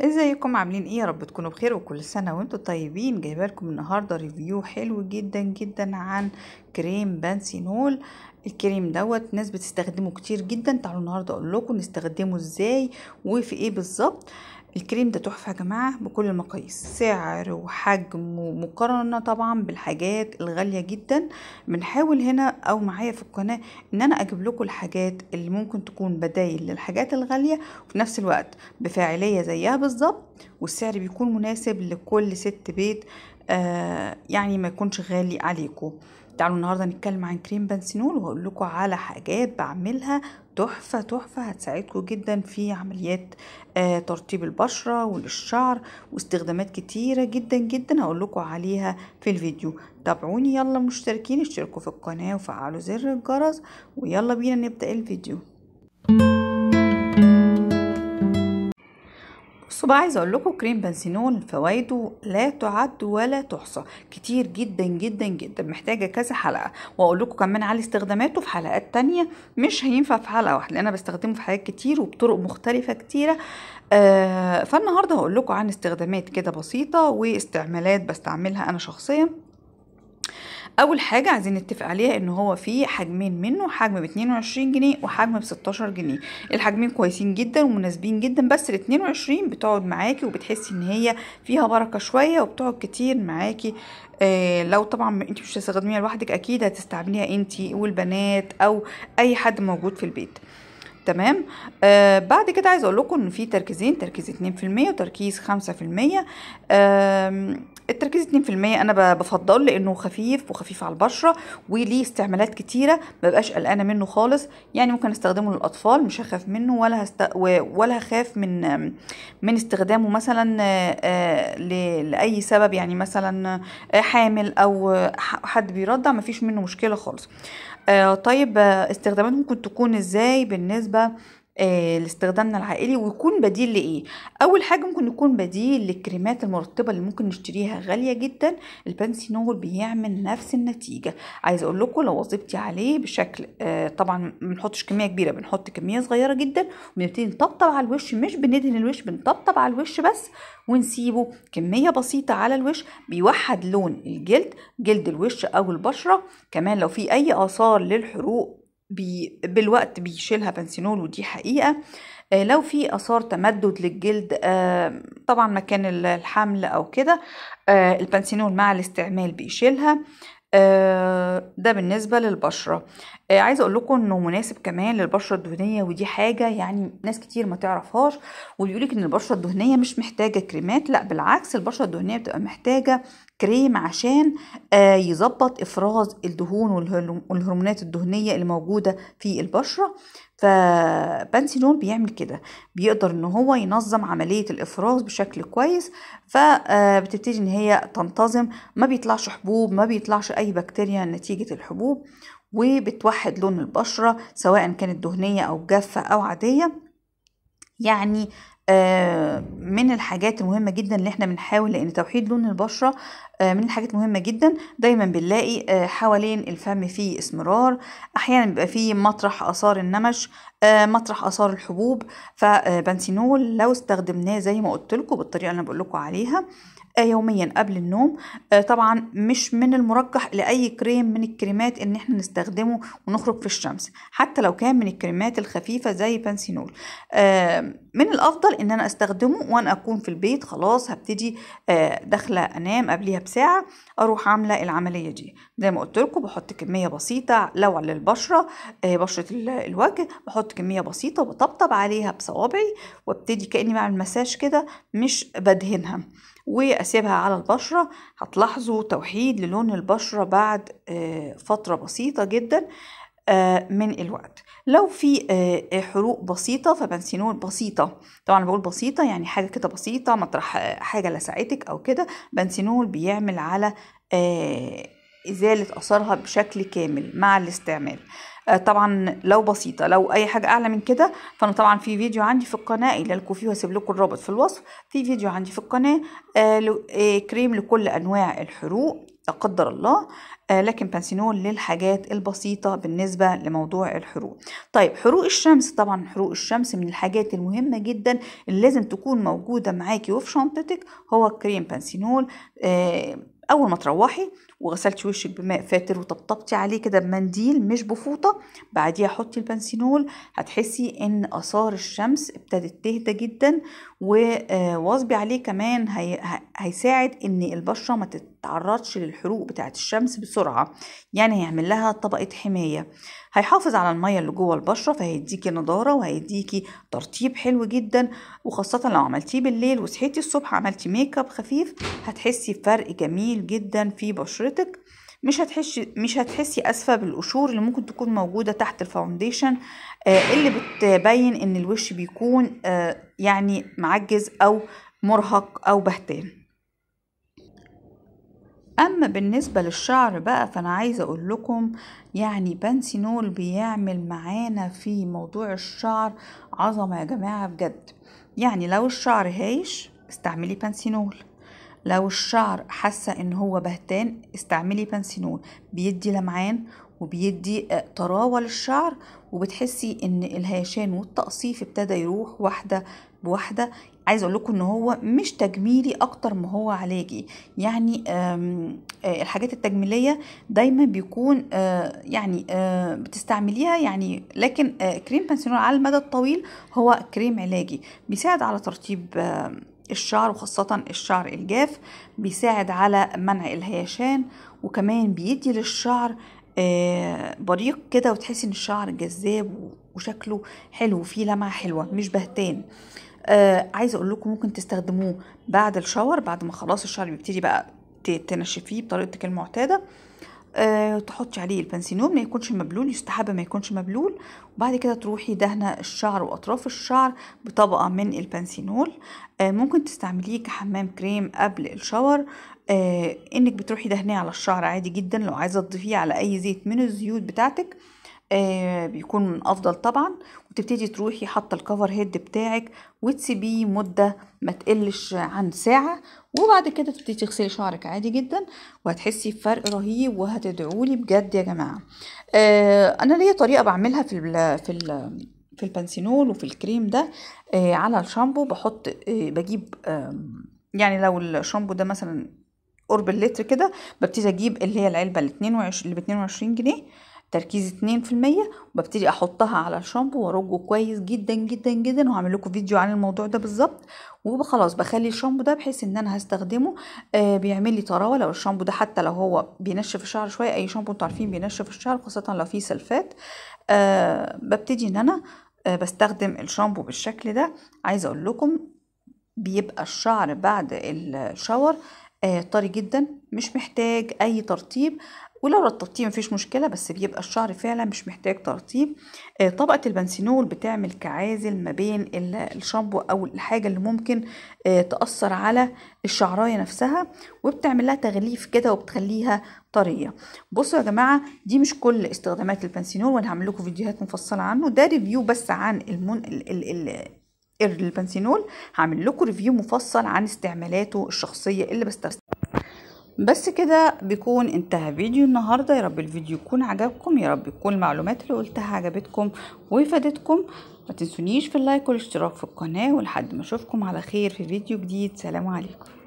ازيكم عاملين ايه يا رب تكونوا بخير وكل سنه وانتم طيبين جايبه لكم النهارده ريفيو حلو جدا جدا عن كريم بانسينول الكريم دوت ناس بتستخدمه كتير جدا تعالوا النهارده اقول لكم نستخدمه ازاي وفي ايه بالظبط آه الكريم ده تحفة يا جماعة بكل المقاييس سعر وحجم ومقارنة طبعا بالحاجات الغالية جدا بنحاول هنا او معايا في القناة ان انا اجيب لكم الحاجات اللي ممكن تكون بدايل للحاجات الغالية وفي نفس الوقت بفاعلية زيها بالظبط والسعر بيكون مناسب لكل ست بيت آه يعني ما يكونش غالي عليكم تعالوا النهارده نتكلم عن كريم بنسينول وهقول لكم على حاجات بعملها تحفه تحفه هتساعدكم جدا في عمليات آه، ترطيب البشره وللشعر واستخدامات كتيره جدا جدا هقول لكم عليها في الفيديو تابعوني يلا مشتركين اشتركوا في القناه وفعلوا زر الجرس ويلا بينا نبدا الفيديو بصوا بقى عايزه اقول لكم كريم بنسينول فوائده لا تعد ولا تحصى كتير جدا جدا جدا محتاجه كذا حلقه واقول لكم كمان على استخداماته في حلقات تانية مش هينفع في حلقه واحده لان انا بستخدمه في حاجات كتير وبطرق مختلفه كتيره آه، فالنهارده هقول لكم عن استخدامات كده بسيطه واستعمالات بستعملها انا شخصيا اول حاجه عايزين نتفق عليها ان هو فيه حجمين منه حجم ب 22 جنيه وحجم ب 16 جنيه الحجمين كويسين جدا ومناسبين جدا بس ال 22 بتقعد معاكي وبتحسي ان هي فيها بركه شويه وبتقعد كتير معاكي آه لو طبعا انت مش هتستخدميها لوحدك اكيد هتستعمليها انت والبنات او اي حد موجود في البيت تمام آه بعد كده عايزه اقول لكم ان في تركيزين تركيز 2% وتركيز 5% آه التركيز 2% انا بفضله لانه خفيف وخفيف على البشره وليه استعمالات كتيره ما بقاش قلقانه منه خالص يعني ممكن استخدمه للاطفال مش هخاف منه ولا هست... ولا هخاف من من استخدامه مثلا آه، آه، لاي سبب يعني مثلا آه، حامل او حد بيرضع ما فيش منه مشكله خالص طيب استخدامات ممكن تكون ازاي بالنسبه آه، لاستخدامنا العائلي ويكون بديل لايه اول حاجه ممكن يكون بديل للكريمات المرطبه اللي ممكن نشتريها غاليه جدا البانسينول بيعمل نفس النتيجه عايز اقول لكم لو وظبتي عليه بشكل آه طبعا ما بنحطش كميه كبيره بنحط كميه صغيره جدا وبنبتدي نطبطب على الوش مش بندهن الوش بنطبطب على الوش بس ونسيبه كميه بسيطه على الوش بيوحد لون الجلد جلد الوش او البشره كمان لو في اي اثار للحروق بي بالوقت بيشيلها بنسينول ودي حقيقة آه، لو في آثار تمدد للجلد آه، طبعا مكان الحمل أو كده آه، البنسينول مع الاستعمال بيشيلها ده بالنسبة للبشرة آه عايزه اقول لكم انه مناسب كمان للبشره الدهنيه ودي حاجه يعني ناس كتير ما تعرفهاش وبيقول لك ان البشره الدهنيه مش محتاجه كريمات لا بالعكس البشره الدهنيه بتبقى محتاجه كريم عشان آه يظبط افراز الدهون والهرمونات الدهنيه اللي موجوده في البشره فبانسينول بيعمل كده بيقدر ان هو ينظم عمليه الافراز بشكل كويس فبتبتدي آه، ان هي تنتظم ما بيطلعش حبوب ما بيطلعش اي بكتيريا نتيجه الحبوب وبتوحد لون البشرة سواء كانت دهنية أو جافة أو عادية يعني آه، من الحاجات المهمه جدا اللي احنا بنحاول لان توحيد لون البشره آه، من الحاجات المهمه جدا دايما بنلاقي آه، حوالين الفم فيه اسمرار احيانا بيبقى فيه مطرح اثار النمش مطرح اثار الحبوب فبنسينول لو استخدمناه زي ما قلت لكم بالطريقه اللي انا بقول لكم عليها آه، يوميا قبل النوم آه، طبعا مش من المرجح لاي كريم من الكريمات ان احنا نستخدمه ونخرج في الشمس حتى لو كان من الكريمات الخفيفه زي بانسينول آه، من الافضل ان انا استخدمه وانا اكون في البيت خلاص هبتدي داخله انام قبليها بساعه اروح عامله العمليه دي زي ما قلت لكم بحط كميه بسيطه لو على البشره بشره الوجه بحط كميه بسيطه وبطبطب عليها بصوابعي وابتدي كاني بعمل مساج كده مش بدهنها واسيبها على البشرة هتلاحظوا توحيد للون البشرة بعد آه، فترة بسيطة جدا آه، من الوقت لو في آه، حروق بسيطة فبنسينول بسيطة طبعا بقول بسيطة يعني حاجة كده بسيطة مطرح حاجة لسعتك أو كده بنسينول بيعمل على إزالة أثرها بشكل كامل مع الاستعمال آه، طبعا لو بسيطه لو اي حاجه اعلى من كده فانا طبعا في فيديو عندي في القناه لكم فيه هسيب لكم الرابط في الوصف في فيديو عندي في القناه آه، آه، كريم لكل انواع الحروق لا قدر الله لكن بانسينول للحاجات البسيطة بالنسبة لموضوع الحروق طيب حروق الشمس طبعا حروق الشمس من الحاجات المهمة جدا اللي لازم تكون موجودة معاكي وفي شنطتك هو كريم بانسينول آه اول ما تروحي وغسلتي وشك بماء فاتر وطبطبتي عليه كده بمنديل مش بفوطه بعديها حطي البنسينول هتحسي ان اثار الشمس ابتدت تهدى جدا وواظبي آه، عليه كمان هي... هيساعد ان البشره ما تتعرضش للحروق بتاعه الشمس بسرعه يعني هيعمل لها طبقه حمايه هيحافظ على المية اللي جوه البشرة فهيديكي نضارة وهيديكي ترطيب حلو جدا وخاصة لو عملتيه بالليل وصحيتي الصبح عملتي ميك اب خفيف هتحسي بفرق جميل جدا في بشرتك مش هتحسي مش هتحسي اسفه بالقشور اللي ممكن تكون موجوده تحت الفاونديشن آه، اللي بتبين ان الوش بيكون آه، يعني معجز او مرهق او بهتان اما بالنسبه للشعر بقى فانا عايزه اقول لكم يعني بنسينول بيعمل معانا في موضوع الشعر عظمه يا جماعه بجد يعني لو الشعر هايش استعملي بنسينول لو الشعر حاسه ان هو بهتان استعملي بنسينول بيدي لمعان وبيدي آه، طراوه للشعر وبتحسي ان الهيشان والتقصيف ابتدى يروح واحده بواحده عايز اقول لكم ان هو مش تجميلي اكتر ما هو علاجي يعني آه، الحاجات التجميليه دايما بيكون آه، يعني آه، بتستعمليها يعني لكن كريم بانسينول على المدى الطويل هو كريم علاجي بيساعد على ترطيب الشعر وخاصة الشعر الجاف بيساعد على منع الهيشان وكمان بيدي للشعر بريق كده وتحسي ان الشعر جذاب وشكله حلو فيه لمعة حلوة مش بهتان آه آه عايزه اقول لكم ممكن تستخدموه بعد الشاور بعد ما خلاص الشعر بيبتدي بقى تنشفيه بطريقتك المعتاده أه تحطي عليه البنسينوم ما يكونش مبلول يستحب ما يكونش مبلول وبعد كده تروحي دهنه الشعر واطراف الشعر بطبقه من البنسينول أه ممكن تستعمليه كحمام كريم قبل الشاور أه انك بتروحي دهنيه على الشعر عادي جدا لو عايزه تضيفيه على اي زيت من الزيوت بتاعتك آه، بيكون من افضل طبعا وتبتدي تروحي حاطه الكفر هيد بتاعك وتسيبيه مده ما تقلش عن ساعه وبعد كده تبتدي تغسلي شعرك عادي جدا وهتحسي بفرق رهيب وهتدعولي بجد يا جماعه آه انا ليا طريقه بعملها في الـ في الـ في البنسينول وفي الكريم ده آه على الشامبو بحط آه بجيب آه يعني لو الشامبو ده مثلا قرب اللتر كده ببتدي اجيب اللي هي العلبه ال 22 اللي ب 22 جنيه تركيز 2% وببتدي احطها على الشامبو وارجه كويس جدا جدا جدا وهعمل لكم فيديو عن الموضوع ده بالظبط وخلاص بخلي الشامبو ده بحيث ان انا هستخدمه آه بيعمل لي طراوه لو الشامبو ده حتى لو هو بينشف الشعر شويه اي شامبو انتوا عارفين بينشف الشعر خاصه لو فيه سلفات آه ببتدي ان انا آه بستخدم الشامبو بالشكل ده عايزه اقول لكم بيبقى الشعر بعد الشاور آه طري جدا مش محتاج اي ترطيب ولو رطبتيه مفيش مشكلة بس بيبقى الشعر فعلا مش محتاج ترطيب آه طبقة البنسينول بتعمل كعازل ما بين الشامبو أو الحاجة اللي ممكن آه تأثر على الشعراية نفسها وبتعمل لها تغليف كده وبتخليها طرية بصوا يا جماعة دي مش كل استخدامات البنسينول وأنا هعمل لكم فيديوهات مفصلة عنه ده ريفيو بس عن المن... ال... ال... ال... البنسينول هعمل لكم ريفيو مفصل عن استعمالاته الشخصية اللي بستخدمها بس كده بيكون انتهى فيديو النهارده يا رب الفيديو يكون عجبكم يا رب تكون المعلومات اللي قلتها عجبتكم وفادتكم ما تنسونيش في اللايك والاشتراك في القناه ولحد ما اشوفكم على خير في فيديو جديد سلام عليكم